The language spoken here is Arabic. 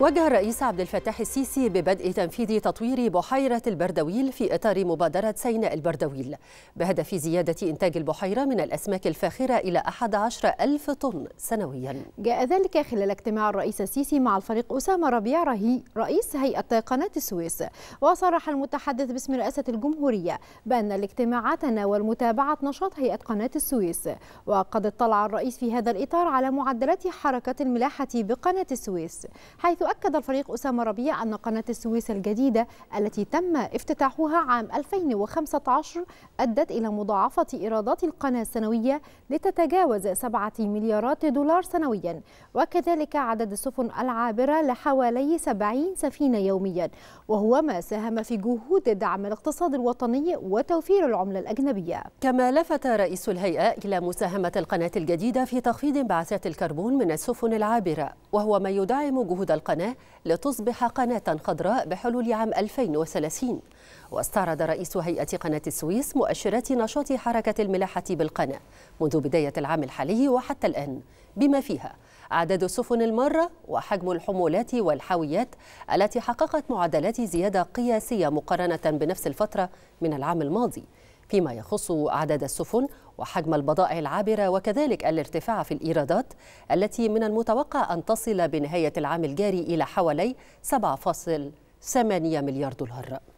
وجه الرئيس عبد الفتاح السيسي ببدء تنفيذ تطوير بحيرة البردويل في إطار مبادرة سيناء البردويل بهدف زيادة إنتاج البحيرة من الأسماك الفاخرة إلى 11 ألف طن سنويا جاء ذلك خلال اجتماع الرئيس السيسي مع الفريق أسامة ربيع رهي رئيس هيئة قناة السويس وصرح المتحدث باسم رئاسة الجمهورية بأن الاجتماع تناول متابعة نشاط هيئة قناة السويس وقد اطلع الرئيس في هذا الإطار على معدلات حركة الملاحة بقناة السويس حيث أكد الفريق أسامة ربيع أن قناة السويس الجديدة التي تم افتتاحها عام 2015 أدت إلى مضاعفة إيرادات القناة السنوية لتتجاوز 7 مليارات دولار سنويا وكذلك عدد السفن العابرة لحوالي 70 سفينة يوميا وهو ما ساهم في جهود دعم الاقتصاد الوطني وتوفير العملة الأجنبية كما لفت رئيس الهيئة إلى مساهمة القناة الجديدة في تخفيض انبعاثات الكربون من السفن العابرة وهو ما يدعم جهود القناة لتصبح قناة خضراء بحلول عام 2030 واستعرض رئيس هيئة قناة السويس مؤشرات نشاط حركة الملاحة بالقناة منذ بداية العام الحالي وحتى الآن بما فيها عدد السفن المارة وحجم الحمولات والحاويات التي حققت معدلات زيادة قياسية مقارنة بنفس الفترة من العام الماضي فيما يخص عدد السفن وحجم البضائع العابرة وكذلك الارتفاع في الإيرادات التي من المتوقع أن تصل بنهاية العام الجاري إلى حوالي 7.8 مليار دولار